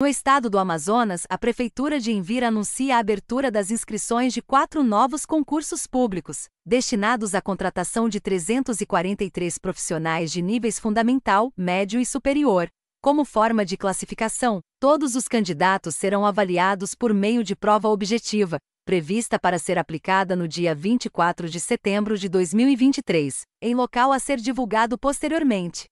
No estado do Amazonas, a Prefeitura de Envira anuncia a abertura das inscrições de quatro novos concursos públicos, destinados à contratação de 343 profissionais de níveis fundamental, médio e superior. Como forma de classificação, todos os candidatos serão avaliados por meio de prova objetiva, prevista para ser aplicada no dia 24 de setembro de 2023, em local a ser divulgado posteriormente.